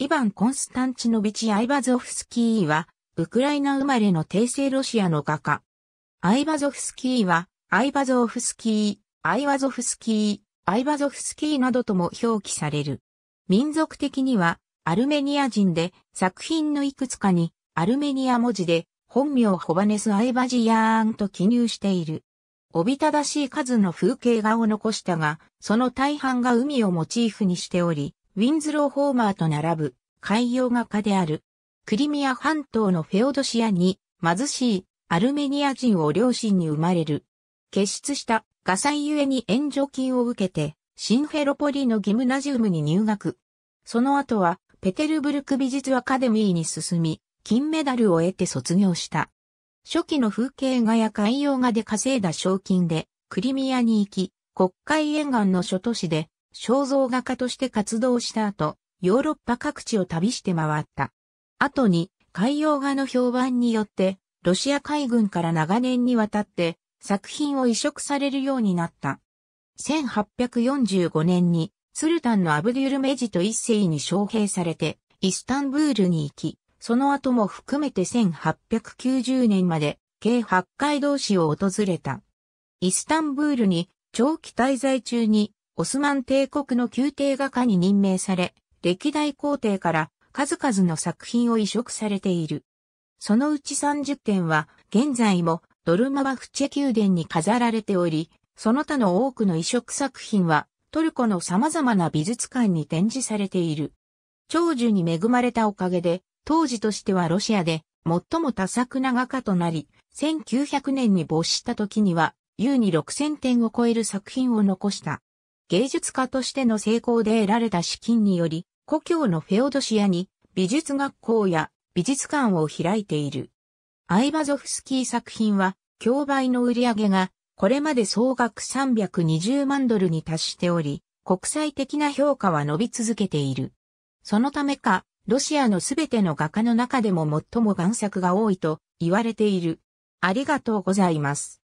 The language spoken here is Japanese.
イヴァン・コンスタンチノビチ・アイバゾフスキーは、ウクライナ生まれの帝政ロシアの画家。アイバゾフスキーは、アイバゾフスキー、アイワゾフスキー、アイバゾフスキーなどとも表記される。民族的には、アルメニア人で、作品のいくつかに、アルメニア文字で、本名ホバネス・アイバジヤーンと記入している。おびただしい数の風景画を残したが、その大半が海をモチーフにしており、ウィンズロー・ホーマーと並ぶ海洋画家である。クリミア半島のフェオドシアに貧しいアルメニア人を両親に生まれる。結出した画祭ゆえに援助金を受けて、シンフェロポリのギムナジウムに入学。その後は、ペテルブルク美術アカデミーに進み、金メダルを得て卒業した。初期の風景画や海洋画で稼いだ賞金で、クリミアに行き、国会沿岸の諸都市で肖像画家として活動した後、ヨーロッパ各地を旅して回った。後に、海洋画の評判によって、ロシア海軍から長年にわたって作品を移植されるようになった。1845年に、スルタンのアブデュルメジと一世に招聘されて、イスタンブールに行き、その後も含めて1890年まで、計8回同士を訪れた。イスタンブールに長期滞在中にオスマン帝国の宮廷画家に任命され、歴代皇帝から数々の作品を移植されている。そのうち30点は、現在もドルマバフチェ宮殿に飾られており、その他の多くの移植作品は、トルコの様々な美術館に展示されている。長寿に恵まれたおかげで、当時としてはロシアで最も多作な画家となり、1900年に没した時には、優に6000点を超える作品を残した。芸術家としての成功で得られた資金により、故郷のフェオドシアに美術学校や美術館を開いている。アイバゾフスキー作品は、競売の売り上げが、これまで総額320万ドルに達しており、国際的な評価は伸び続けている。そのためか、ロシアのすべての画家の中でも最も贋作が多いと言われている。ありがとうございます。